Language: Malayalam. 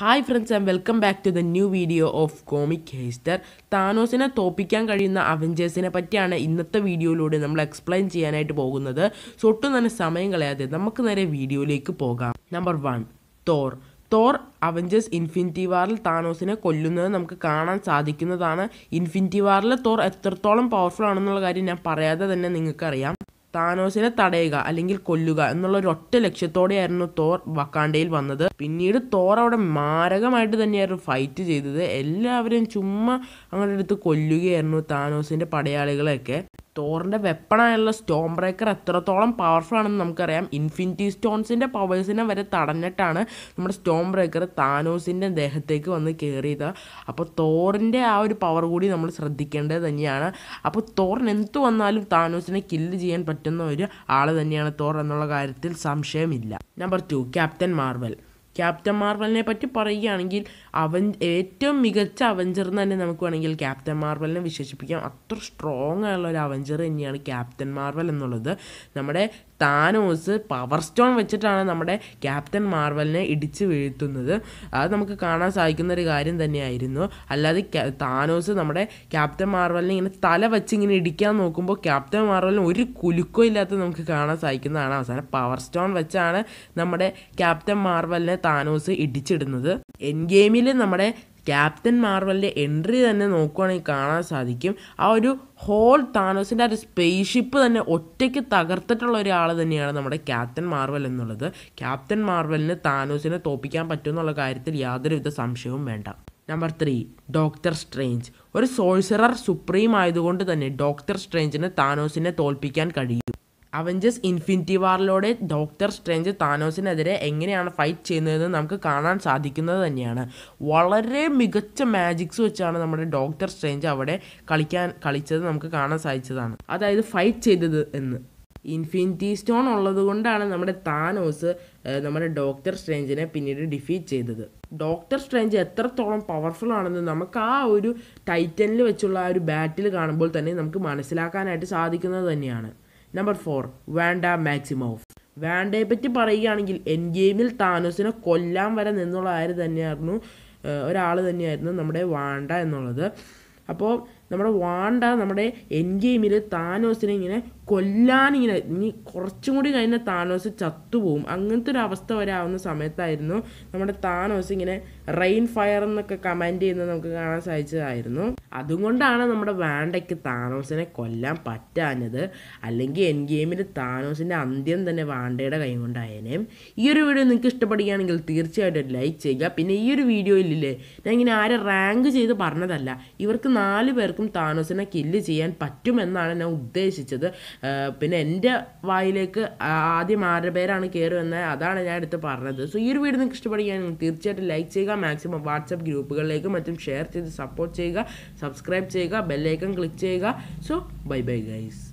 hi friends and welcome back to the new video of comic ഹേസ്റ്റർ താനോസിനെ തോപ്പിക്കാൻ കഴിയുന്ന അവഞ്ചേഴ്സിനെ പറ്റിയാണ് ഇന്നത്തെ വീഡിയോയിലൂടെ നമ്മൾ എക്സ്പ്ലെയിൻ ചെയ്യാനായിട്ട് പോകുന്നത് സോ ഒട്ടും തന്നെ സമയം കളയാതെ നമുക്ക് നേരെ വീഡിയോയിലേക്ക് പോകാം number one Thor Thor Avengers Infinity വാറിൽ താനോസിനെ കൊല്ലുന്നത് നമുക്ക് കാണാൻ സാധിക്കുന്നതാണ് ഇൻഫിനിറ്റി വാറിൽ തോർ എത്രത്തോളം പവർഫുൾ ആണെന്നുള്ള കാര്യം ഞാൻ പറയാതെ തന്നെ നിങ്ങൾക്കറിയാം താനോസിനെ തടയുക അല്ലെങ്കിൽ കൊല്ലുക എന്നുള്ള ഒരൊറ്റ ലക്ഷ്യത്തോടെയായിരുന്നു തോർ വക്കാണ്ടയിൽ വന്നത് പിന്നീട് തോർ അവിടെ മാരകമായിട്ട് തന്നെയായിരുന്നു ഫൈറ്റ് ചെയ്തത് എല്ലാവരെയും ചുമ്മാ അങ്ങോട്ട് എടുത്ത് കൊല്ലുകയായിരുന്നു താനോസിന്റെ പടയാളികളെയൊക്കെ തോറിൻ്റെ വെപ്പണായുള്ള സ്റ്റോം ബ്രേക്കർ എത്രത്തോളം പവർഫുൾ ആണെന്ന് നമുക്കറിയാം ഇൻഫിനിറ്റി സ്റ്റോൺസിൻ്റെ പവേഴ്സിനെ വരെ തടഞ്ഞിട്ടാണ് നമ്മുടെ സ്റ്റോം ബ്രേക്കർ താനോസിൻ്റെ ദേഹത്തേക്ക് വന്ന് കയറിയത് അപ്പോൾ തോറിൻ്റെ ആ ഒരു പവർ കൂടി നമ്മൾ ശ്രദ്ധിക്കേണ്ടത് തന്നെയാണ് അപ്പോൾ തോറിന് എന്ത് വന്നാലും താനോസിനെ കില്ല് ചെയ്യാൻ പറ്റുന്ന ഒരു ആൾ തന്നെയാണ് തോർ എന്നുള്ള കാര്യത്തിൽ സംശയമില്ല number two Captain Marvel Captain മാർവലിനെ പറ്റി പറയുകയാണെങ്കിൽ അവൻ ഏറ്റവും മികച്ച അവഞ്ചർ എന്ന് തന്നെ നമുക്ക് വേണമെങ്കിൽ ക്യാപ്റ്റൻ മാർവലിനെ വിശേഷിപ്പിക്കാം അത്ര സ്ട്രോങ് ആയുള്ള ഒരു അവഞ്ചർ തന്നെയാണ് ക്യാപ്റ്റൻ മാർവൽ എന്നുള്ളത് നമ്മുടെ താനോസ് പവർ സ്റ്റോൺ വെച്ചിട്ടാണ് നമ്മുടെ ക്യാപ്റ്റൻ മാർവലിനെ ഇടിച്ചു വീഴ്ത്തുന്നത് അത് നമുക്ക് കാണാൻ സാധിക്കുന്ന ഒരു കാര്യം തന്നെയായിരുന്നു അല്ലാതെ താനോസ് നമ്മുടെ ക്യാപ്റ്റൻ മാർവലിനെ ഇങ്ങനെ തല വെച്ച് ഇങ്ങനെ ഇടിക്കാൻ നോക്കുമ്പോൾ ക്യാപ്റ്റൻ മാർവലിന് ഒരു കുലുക്കോ ഇല്ലാത്ത നമുക്ക് കാണാൻ സാധിക്കുന്നതാണ് അവസാനം പവർ സ്റ്റോൺ വെച്ചാണ് നമ്മുടെ ക്യാപ്റ്റൻ മാർവലിനെ താനോസ് ഇടിച്ചിടുന്നത് എൻ ഗെയിമിൽ നമ്മുടെ ക്യാപ്റ്റൻ മാർവലിൻ്റെ എൻട്രി തന്നെ നോക്കുവാണെങ്കിൽ കാണാൻ സാധിക്കും ആ ഒരു ഹോൾ താനോസിൻ്റെ ആ ഒരു സ്പേസ് ഷിപ്പ് തന്നെ ഒറ്റയ്ക്ക് തകർത്തിട്ടുള്ള ഒരാൾ തന്നെയാണ് നമ്മുടെ ക്യാപ്റ്റൻ മാർവൽ എന്നുള്ളത് ക്യാപ്റ്റൻ മാർവലിന് താനോസിനെ തോപ്പിക്കാൻ പറ്റുമെന്നുള്ള കാര്യത്തിൽ യാതൊരുവിധ സംശയവും വേണ്ട നമ്പർ ത്രീ ഡോക്ടർ സ്ട്രേഞ്ച് ഒരു സോഴ്സറർ സുപ്രീം ആയതുകൊണ്ട് തന്നെ ഡോക്ടർ സ്ട്രേഞ്ചിന് താനോസിനെ തോൽപ്പിക്കാൻ കഴിയും അവഞ്ചേഴ്സ് ഇൻഫിനിറ്റി വാറിലൂടെ ഡോക്ടർ സ്ട്രേഞ്ച് താനോസിനെതിരെ എങ്ങനെയാണ് ഫൈറ്റ് ചെയ്യുന്നതെന്ന് നമുക്ക് കാണാൻ സാധിക്കുന്നത് തന്നെയാണ് വളരെ മികച്ച മാജിക്സ് വെച്ചാണ് നമ്മുടെ ഡോക്ടർ സ്ട്രേഞ്ച് അവിടെ കളിക്കാൻ കളിച്ചത് നമുക്ക് കാണാൻ സാധിച്ചതാണ് അതായത് ഫൈറ്റ് ചെയ്തത് എന്ന് ഇൻഫിനിറ്റി സ്റ്റോൺ ഉള്ളത് കൊണ്ടാണ് നമ്മുടെ താനോസ് നമ്മുടെ ഡോക്ടർ സ്ട്രേഞ്ചിനെ പിന്നീട് ഡിഫീറ്റ് ചെയ്തത് ഡോക്ടർ സ്ട്രേഞ്ച് എത്രത്തോളം പവർഫുൾ ആണെന്ന് നമുക്ക് ആ ഒരു ടൈറ്റനിൽ വെച്ചുള്ള ആ ഒരു ബാറ്റിൽ കാണുമ്പോൾ തന്നെ നമുക്ക് മനസ്സിലാക്കാനായിട്ട് സാധിക്കുന്നത് തന്നെയാണ് നമ്പർ ഫോർ വാൻഡ മാക്സിമോഫ് വാൻഡയെ പറ്റി പറയുകയാണെങ്കിൽ എൻ ഗെയിമിൽ താനോസിനെ കൊല്ലാൻ വരെ നിന്നുള്ള ആര് തന്നെയായിരുന്നു ഒരാൾ തന്നെയായിരുന്നു നമ്മുടെ വാണ്ട എന്നുള്ളത് അപ്പോൾ നമ്മുടെ വാണ്ട നമ്മുടെ എൻ ഗെയിമിൽ താനോസിനെ ഇങ്ങനെ കൊല്ലാനിങ്ങനെ ഇനി കുറച്ചും കൂടി കഴിഞ്ഞാൽ താനോസ് ചത്തുപോകും അങ്ങനത്തെ ഒരു അവസ്ഥ വരാവുന്ന സമയത്തായിരുന്നു നമ്മുടെ താനോസ് ഇങ്ങനെ റെയിൻ ഫയർ എന്നൊക്കെ കമാൻഡ് ചെയ്യുന്നത് നമുക്ക് കാണാൻ സാധിച്ചതായിരുന്നു അതുകൊണ്ടാണ് നമ്മുടെ വാണ്ടയ്ക്ക് താനോസിനെ കൊല്ലാൻ പറ്റാഞ്ഞത് അല്ലെങ്കിൽ എൻ ഗെയിമിൽ താനോസിൻ്റെ അന്ത്യം തന്നെ വാണ്ടയുടെ കൈ കൊണ്ടായേനെ ഈ ഒരു വീഡിയോ നിങ്ങൾക്ക് ഇഷ്ടപ്പെടുകയാണെങ്കിൽ തീർച്ചയായിട്ടും ലൈക്ക് ചെയ്യുക പിന്നെ ഈ ഒരു വീഡിയോയിലില്ലേ ഞാൻ ഇങ്ങനെ ആരെ റാങ്ക് ചെയ്ത് പറഞ്ഞതല്ല ഇവർക്ക് നാല് പേർക്ക് എല്ലാവർക്കും താനോസിനെ കില്ല് ചെയ്യാൻ പറ്റുമെന്നാണ് ഞാൻ ഉദ്ദേശിച്ചത് പിന്നെ എൻ്റെ വായിലേക്ക് ആദ്യം ആരുടെ പേരാണ് കയറുമെന്ന് അതാണ് ഞാൻ എടുത്ത് പറഞ്ഞത് സോ ഈ ഒരു വീഡിയോ നിങ്ങൾക്ക് ഇഷ്ടപ്പെടുകയാണെങ്കിൽ തീർച്ചയായിട്ടും ലൈക്ക് ചെയ്യുക മാക്സിമം വാട്സപ്പ് ഗ്രൂപ്പുകളിലേക്കും മറ്റും ഷെയർ ചെയ്ത് സപ്പോർട്ട് ചെയ്യുക സബ്സ്ക്രൈബ് ചെയ്യുക ബെല്ലൈക്കൺ ക്ലിക്ക് ചെയ്യുക സോ ബൈ ബൈ ഗൈസ്